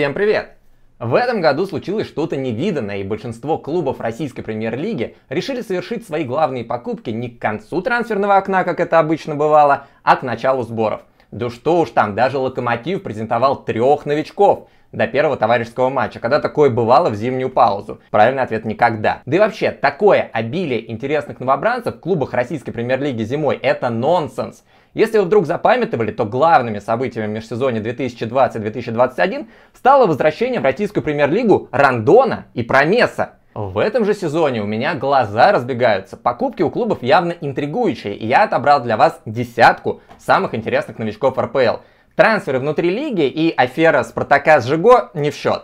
Всем привет! В этом году случилось что-то невиданное, и большинство клубов российской премьер-лиги решили совершить свои главные покупки не к концу трансферного окна, как это обычно бывало, а к началу сборов. Да что уж там, даже Локомотив презентовал трех новичков до первого товарищеского матча, когда такое бывало в зимнюю паузу. Правильный ответ – никогда. Да и вообще, такое обилие интересных новобранцев в клубах российской премьер-лиги зимой – это нонсенс. Если вы вдруг запамятовали, то главными событиями межсезонья 2020-2021 стало возвращение в российскую премьер-лигу Рандона и Промеса. В этом же сезоне у меня глаза разбегаются. Покупки у клубов явно интригующие, и я отобрал для вас десятку самых интересных новичков РПЛ. Трансферы внутри лиги и афера Спартака с Жиго не в счет.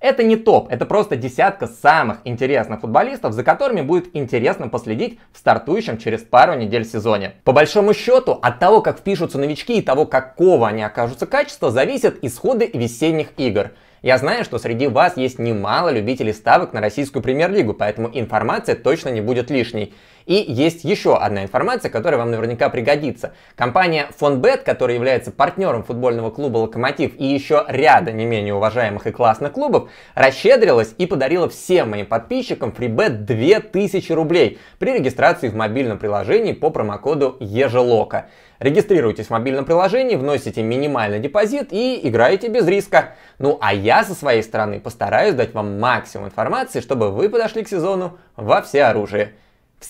Это не топ, это просто десятка самых интересных футболистов, за которыми будет интересно последить в стартующем через пару недель сезоне. По большому счету, от того, как впишутся новички и того, какого они окажутся качества, зависят исходы весенних игр. Я знаю, что среди вас есть немало любителей ставок на российскую премьер-лигу, поэтому информация точно не будет лишней. И есть еще одна информация, которая вам наверняка пригодится. Компания Фонбет, которая является партнером футбольного клуба «Локомотив» и еще ряда не менее уважаемых и классных клубов, расщедрилась и подарила всем моим подписчикам фрибет 2000 рублей при регистрации в мобильном приложении по промокоду Ежелока. Регистрируйтесь в мобильном приложении, вносите минимальный депозит и играете без риска. Ну а я со своей стороны постараюсь дать вам максимум информации, чтобы вы подошли к сезону во все оружие.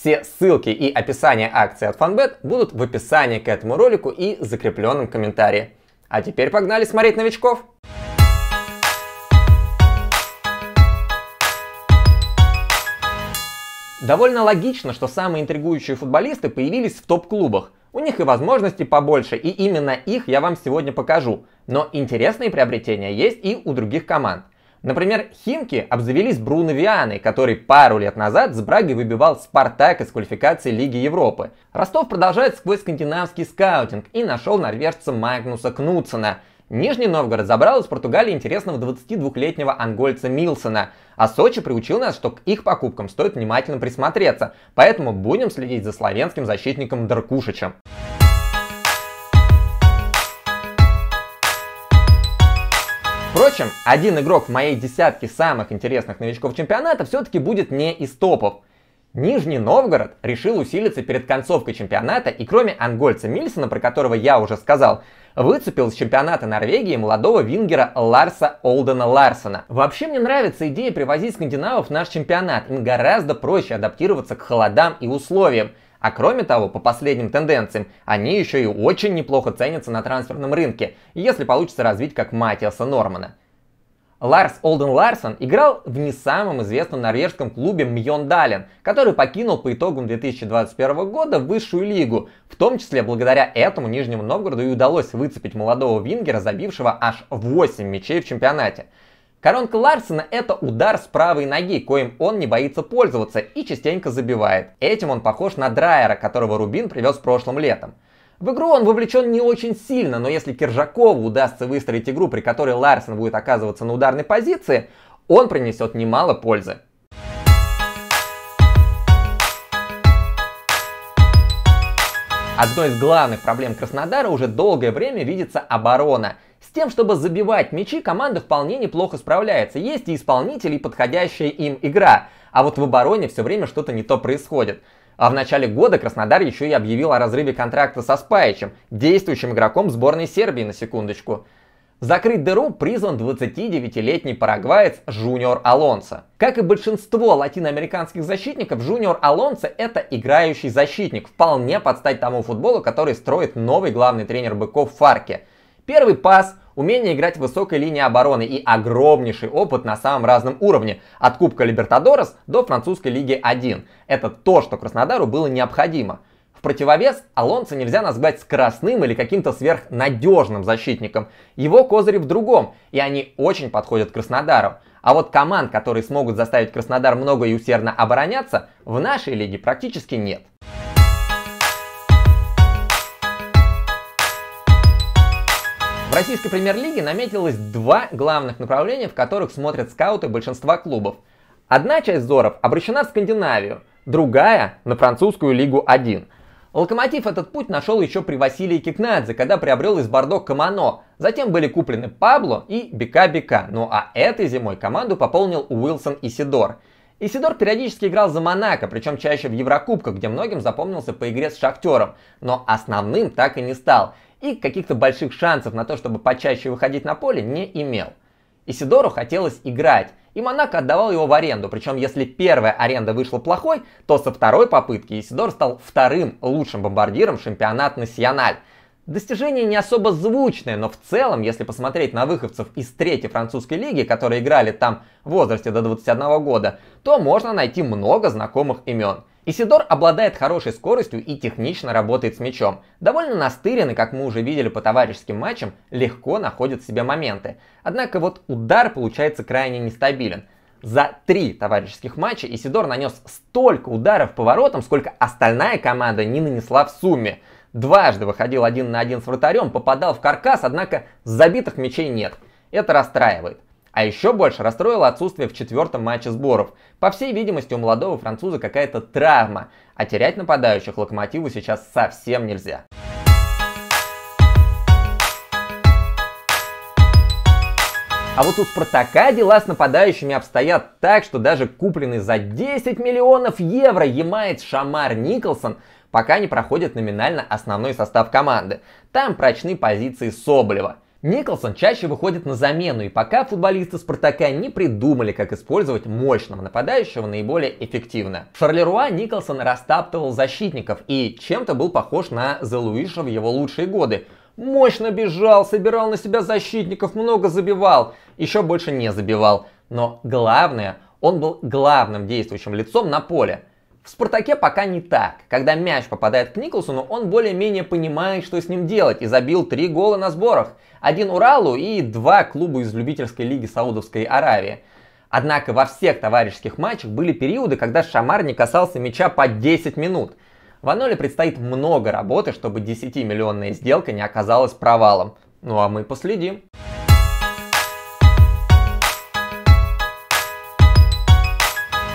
Все ссылки и описание акции от FunBet будут в описании к этому ролику и закрепленном комментарии. А теперь погнали смотреть новичков! Довольно логично, что самые интригующие футболисты появились в топ-клубах. У них и возможности побольше, и именно их я вам сегодня покажу. Но интересные приобретения есть и у других команд – Например, химки обзавелись Бруно Вианой, который пару лет назад с Браги выбивал «Спартак» из квалификации Лиги Европы. Ростов продолжает сквозь скандинавский скаутинг и нашел норвежца Магнуса Кнутсона. Нижний Новгород забрал из Португалии интересного 22-летнего ангольца Милсона, а Сочи приучил нас, что к их покупкам стоит внимательно присмотреться, поэтому будем следить за славянским защитником Даркушичем. Впрочем, один игрок в моей десятке самых интересных новичков чемпионата все-таки будет не из топов. Нижний Новгород решил усилиться перед концовкой чемпионата и кроме ангольца Мильсона, про которого я уже сказал, выцепил с чемпионата Норвегии молодого вингера Ларса Олдена Ларсона. Вообще мне нравится идея привозить скандинавов в наш чемпионат, им гораздо проще адаптироваться к холодам и условиям – а кроме того, по последним тенденциям, они еще и очень неплохо ценятся на трансферном рынке, если получится развить как Матиаса Нормана. Ларс Олден Ларсон играл в не самом известном норвежском клубе Мьондален, который покинул по итогам 2021 года высшую лигу. В том числе благодаря этому Нижнему Новгороду и удалось выцепить молодого вингера, забившего аж 8 мячей в чемпионате. Коронка Ларсена – это удар с правой ноги, коим он не боится пользоваться и частенько забивает. Этим он похож на драйера, которого Рубин привез прошлым летом. В игру он вовлечен не очень сильно, но если Киржакову удастся выстроить игру, при которой Ларсен будет оказываться на ударной позиции, он принесет немало пользы. Одной из главных проблем Краснодара уже долгое время видится оборона – тем, чтобы забивать мячи, команда вполне неплохо справляется. Есть и исполнители, и подходящая им игра. А вот в обороне все время что-то не то происходит. А в начале года Краснодар еще и объявил о разрыве контракта со Спаичем, действующим игроком сборной Сербии на секундочку. Закрыть дыру призван 29-летний парагваец Жуниор Алонсо. Как и большинство латиноамериканских защитников, Жуниор Алонсо это играющий защитник, вполне под стать тому футболу, который строит новый главный тренер быков Фарке. Первый пас, умение играть в высокой линии обороны и огромнейший опыт на самом разном уровне, от Кубка Либертадорес до французской лиги 1. Это то, что Краснодару было необходимо. В противовес Алонсо нельзя назвать скоростным или каким-то сверхнадежным защитником. Его козыри в другом, и они очень подходят Краснодару. А вот команд, которые смогут заставить Краснодар много и усердно обороняться, в нашей лиге практически нет. российской премьер-лиге наметилось два главных направления, в которых смотрят скауты большинства клубов. Одна часть взоров обращена в Скандинавию, другая – на французскую Лигу-1. Локомотив этот путь нашел еще при Василии Кикнадзе, когда приобрел из Бордо Камано. Затем были куплены Пабло и Бека-Бека. Ну а этой зимой команду пополнил Уилсон и Исидор. Исидор периодически играл за Монако, причем чаще в Еврокубках, где многим запомнился по игре с Шахтером, но основным так и не стал и каких-то больших шансов на то, чтобы почаще выходить на поле, не имел. Исидору хотелось играть, и Монако отдавал его в аренду, причем если первая аренда вышла плохой, то со второй попытки Исидор стал вторым лучшим бомбардиром чемпионат Националь. Достижение не особо звучное, но в целом, если посмотреть на выходцев из третьей французской лиги, которые играли там в возрасте до 21 года, то можно найти много знакомых имен – Исидор обладает хорошей скоростью и технично работает с мячом. Довольно настырен и, как мы уже видели по товарищеским матчам, легко находит в себе моменты. Однако вот удар получается крайне нестабилен. За три товарищеских матча Исидор нанес столько ударов по воротам, сколько остальная команда не нанесла в сумме. Дважды выходил один на один с вратарем, попадал в каркас, однако забитых мячей нет. Это расстраивает. А еще больше расстроило отсутствие в четвертом матче сборов. По всей видимости, у молодого француза какая-то травма, а терять нападающих Локомотиву сейчас совсем нельзя. А вот у Спартака дела с нападающими обстоят так, что даже купленный за 10 миллионов евро ямаец Шамар Николсон пока не проходит номинально основной состав команды. Там прочны позиции Соболева. Николсон чаще выходит на замену, и пока футболисты Спартака не придумали, как использовать мощного нападающего наиболее эффективно. В Шарлеруа Николсон растаптывал защитников и чем-то был похож на Зелуиша в его лучшие годы. Мощно бежал, собирал на себя защитников, много забивал, еще больше не забивал. Но главное, он был главным действующим лицом на поле. В «Спартаке» пока не так. Когда мяч попадает к Николсону, он более-менее понимает, что с ним делать, и забил три гола на сборах. Один Уралу и два клубу из любительской лиги Саудовской Аравии. Однако во всех товарищеских матчах были периоды, когда Шамар не касался мяча по 10 минут. Ваноле предстоит много работы, чтобы 10-миллионная сделка не оказалась провалом. Ну а мы последим.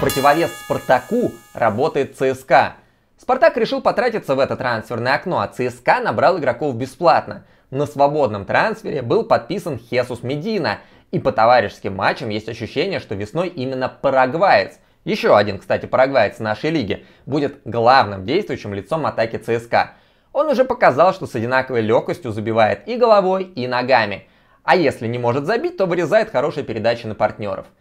противовес Спартаку работает ЦСКА. Спартак решил потратиться в это трансферное окно, а ЦСКА набрал игроков бесплатно. На свободном трансфере был подписан Хесус Медина, и по товарищеским матчам есть ощущение, что весной именно парагваец, еще один, кстати, парагваец нашей лиги будет главным действующим лицом атаки ЦСКА. Он уже показал, что с одинаковой легкостью забивает и головой, и ногами. А если не может забить, то вырезает хорошие передачи на партнеров –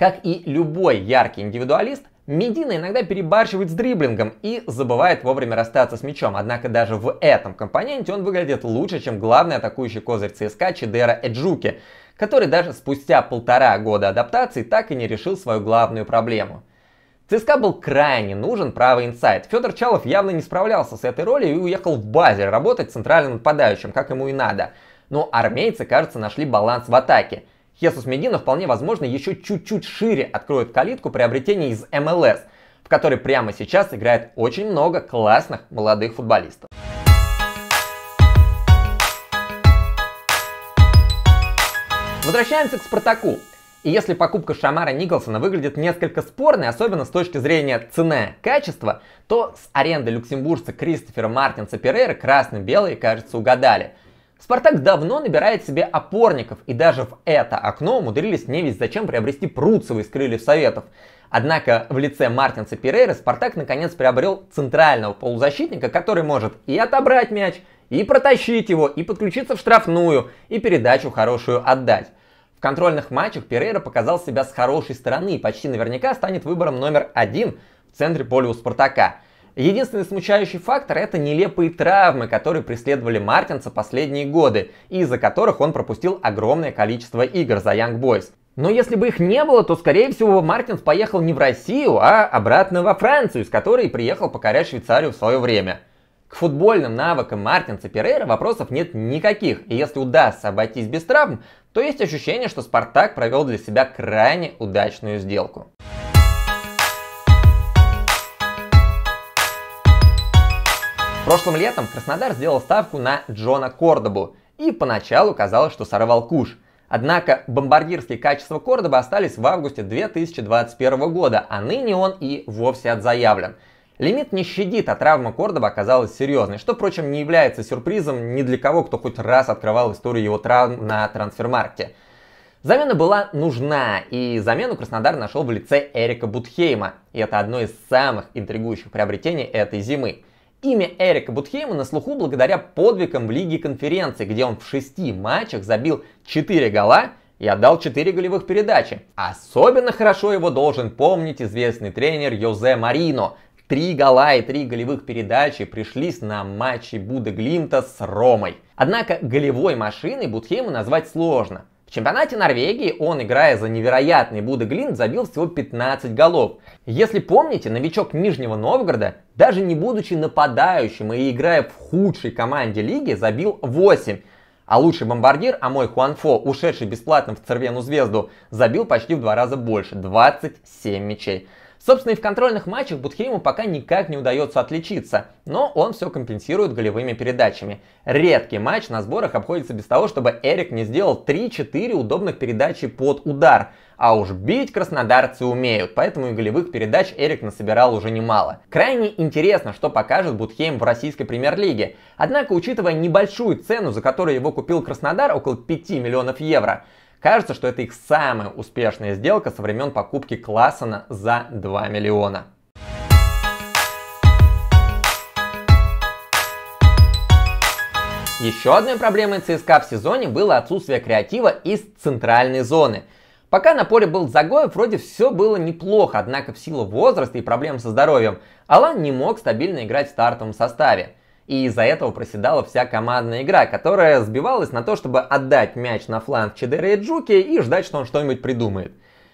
как и любой яркий индивидуалист, Медина иногда перебарщивает с дриблингом и забывает вовремя расстаться с мячом, однако даже в этом компоненте он выглядит лучше, чем главный атакующий козырь ЦСКА Чидера Эджуки, который даже спустя полтора года адаптации так и не решил свою главную проблему. ЦСКА был крайне нужен правый инсайд. Федор Чалов явно не справлялся с этой ролью и уехал в базе работать центральным нападающим, как ему и надо. Но армейцы, кажется, нашли баланс в атаке – Хесус Медина вполне возможно еще чуть-чуть шире откроет калитку приобретений из МЛС, в которой прямо сейчас играет очень много классных молодых футболистов. Возвращаемся к «Спартаку». И если покупка Шамара Николсона выглядит несколько спорной, особенно с точки зрения цены-качества, то с аренды люксембуржца Кристофера Мартинса Перейра красно-белые, кажется, угадали – Спартак давно набирает себе опорников, и даже в это окно умудрились не весь зачем приобрести Пруцева из крыльев Советов. Однако в лице Мартинса Перейра Спартак наконец приобрел центрального полузащитника, который может и отобрать мяч, и протащить его, и подключиться в штрафную, и передачу хорошую отдать. В контрольных матчах Перейра показал себя с хорошей стороны и почти наверняка станет выбором номер один в центре поля у Спартака – Единственный смущающий фактор – это нелепые травмы, которые преследовали Мартинса последние годы, из-за которых он пропустил огромное количество игр за Young Boys. Но если бы их не было, то, скорее всего, Мартинс поехал не в Россию, а обратно во Францию, из которой приехал покорять Швейцарию в свое время. К футбольным навыкам Мартинса Перейра вопросов нет никаких, и если удастся обойтись без травм, то есть ощущение, что Спартак провел для себя крайне удачную сделку. Прошлым летом Краснодар сделал ставку на Джона Кордобу и поначалу казалось, что сорвал куш. Однако бомбардирские качества Кордоба остались в августе 2021 года, а ныне он и вовсе отзаявлен. Лимит не щадит, а травма Кордоба оказалась серьезной, что, впрочем, не является сюрпризом ни для кого, кто хоть раз открывал историю его травм на трансфермаркте. Замена была нужна, и замену Краснодар нашел в лице Эрика Бутхейма, и это одно из самых интригующих приобретений этой зимы. Имя Эрика Бутхейма на слуху благодаря подвигам в Лиге конференции, где он в шести матчах забил 4 гола и отдал 4 голевых передачи. Особенно хорошо его должен помнить известный тренер Йозе Марино. Три гола и три голевых передачи пришлись на матче Буда Глимта с Ромой. Однако голевой машиной Бутхейма назвать сложно. В чемпионате Норвегии он, играя за невероятный Буды Глин, забил всего 15 голов. Если помните, новичок Нижнего Новгорода, даже не будучи нападающим и играя в худшей команде лиги, забил 8. А лучший бомбардир, а мой Хуанфо, ушедший бесплатно в Цервену Звезду, забил почти в два раза больше, 27 мячей. Собственно, и в контрольных матчах Бутхейму пока никак не удается отличиться, но он все компенсирует голевыми передачами. Редкий матч на сборах обходится без того, чтобы Эрик не сделал 3-4 удобных передачи под удар. А уж бить краснодарцы умеют, поэтому и голевых передач Эрик насобирал уже немало. Крайне интересно, что покажет Бутхейм в российской премьер-лиге. Однако, учитывая небольшую цену, за которую его купил Краснодар, около 5 миллионов евро, Кажется, что это их самая успешная сделка со времен покупки Классона за 2 миллиона. Еще одной проблемой ЦСКА в сезоне было отсутствие креатива из центральной зоны. Пока на поле был Загоев, вроде все было неплохо, однако в силу возраста и проблем со здоровьем Алан не мог стабильно играть в стартовом составе и из-за этого проседала вся командная игра, которая сбивалась на то, чтобы отдать мяч на фланг Чедере и Джуки и ждать, что он что-нибудь придумает.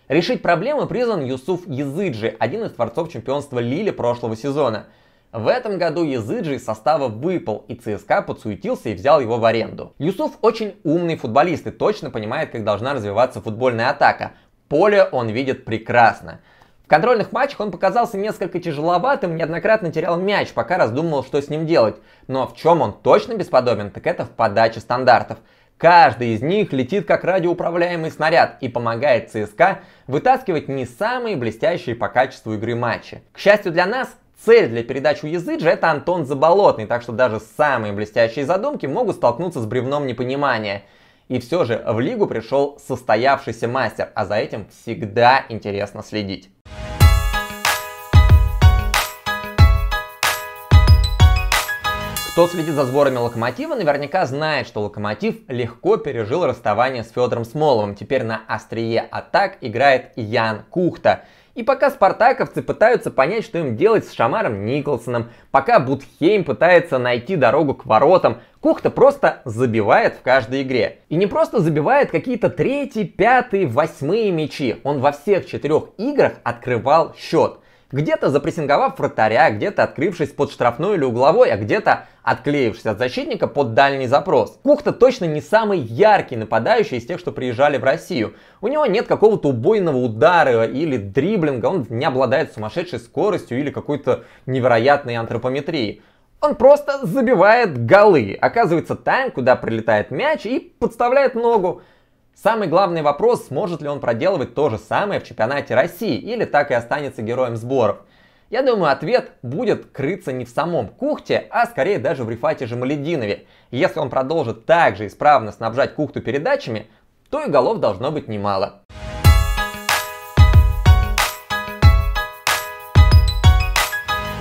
Решить проблемы призван Юсуф Языджи, один из творцов чемпионства Лили прошлого сезона. В этом году Языджи из состава выпал, и ЦСКА подсуетился и взял его в аренду. Юсуф очень умный футболист и точно понимает, как должна развиваться футбольная атака. Поле он видит прекрасно. В контрольных матчах он показался несколько тяжеловатым, неоднократно терял мяч, пока раздумывал, что с ним делать. Но в чем он точно бесподобен, так это в подаче стандартов. Каждый из них летит как радиоуправляемый снаряд и помогает ЦСКА вытаскивать не самые блестящие по качеству игры матчи. К счастью для нас, цель для передач у Языджа это Антон Заболотный, так что даже самые блестящие задумки могут столкнуться с бревном непонимания. И все же в лигу пришел состоявшийся мастер, а за этим всегда интересно следить. Кто следит за сборами Локомотива, наверняка знает, что Локомотив легко пережил расставание с Федором Смоловым. Теперь на острие атак играет Ян Кухта. И пока спартаковцы пытаются понять, что им делать с Шамаром Николсоном, пока Бутхейм пытается найти дорогу к воротам, Кухта просто забивает в каждой игре. И не просто забивает какие-то третьи, пятые, восьмые мячи. Он во всех четырех играх открывал счет. Где-то запрессинговав вратаря, где-то открывшись под штрафной или угловой, а где-то отклеившись от защитника под дальний запрос. Кухта точно не самый яркий нападающий из тех, что приезжали в Россию. У него нет какого-то убойного удара или дриблинга, он не обладает сумасшедшей скоростью или какой-то невероятной антропометрией. Он просто забивает голы, оказывается там, куда прилетает мяч и подставляет ногу. Самый главный вопрос, сможет ли он проделывать то же самое в чемпионате России или так и останется героем сборов. Я думаю, ответ будет крыться не в самом Кухте, а скорее даже в Рифате Жамалединове. Если он продолжит также исправно снабжать Кухту передачами, то и голов должно быть немало.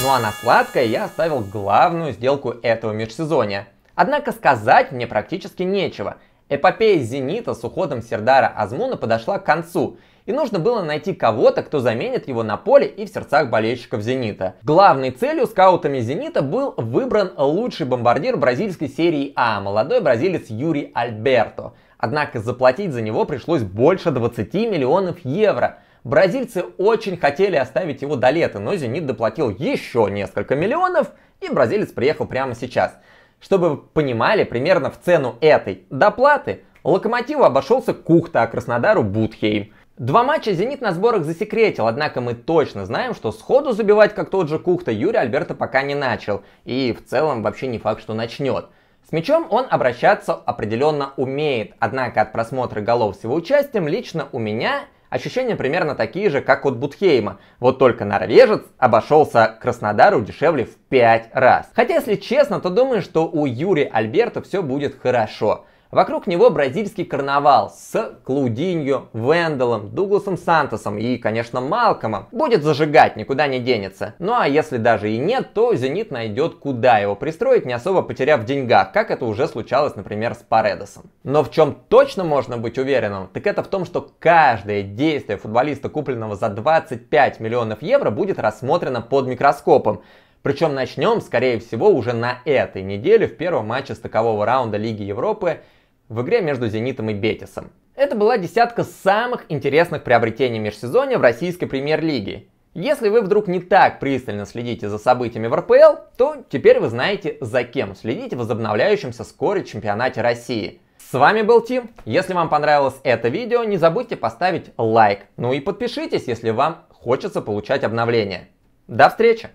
Ну а на сладкое я оставил главную сделку этого межсезонья. Однако сказать мне практически нечего. Эпопея «Зенита» с уходом Сердара Азмуна подошла к концу, и нужно было найти кого-то, кто заменит его на поле и в сердцах болельщиков «Зенита». Главной целью скаутами «Зенита» был выбран лучший бомбардир бразильской серии А, молодой бразилец Юрий Альберто. Однако заплатить за него пришлось больше 20 миллионов евро. Бразильцы очень хотели оставить его до лета, но «Зенит» доплатил еще несколько миллионов, и бразилец приехал прямо сейчас – чтобы вы понимали, примерно в цену этой доплаты Локомотиву обошелся Кухта, а Краснодару Бутхейм. Два матча «Зенит» на сборах засекретил, однако мы точно знаем, что сходу забивать, как тот же Кухта, Юрий Альберта пока не начал. И в целом вообще не факт, что начнет. С мячом он обращаться определенно умеет, однако от просмотра голов с его участием лично у меня Ощущения примерно такие же, как от Бутхейма. Вот только норвежец обошелся Краснодару дешевле в 5 раз. Хотя, если честно, то думаю, что у Юрия Альберта все будет хорошо. Вокруг него бразильский карнавал с Клаудиньо, Венделом, Дугласом Сантосом и, конечно, Малкомом. Будет зажигать, никуда не денется. Ну а если даже и нет, то Зенит найдет куда его пристроить, не особо потеряв в деньгах, как это уже случалось, например, с Паредосом. Но в чем точно можно быть уверенным, так это в том, что каждое действие футболиста, купленного за 25 миллионов евро, будет рассмотрено под микроскопом. Причем начнем, скорее всего, уже на этой неделе в первом матче стыкового раунда Лиги Европы в игре между «Зенитом» и «Бетисом». Это была десятка самых интересных приобретений межсезонья в российской премьер-лиге. Если вы вдруг не так пристально следите за событиями в РПЛ, то теперь вы знаете, за кем следить в возобновляющемся вскоре чемпионате России. С вами был Тим. Если вам понравилось это видео, не забудьте поставить лайк. Ну и подпишитесь, если вам хочется получать обновления. До встречи!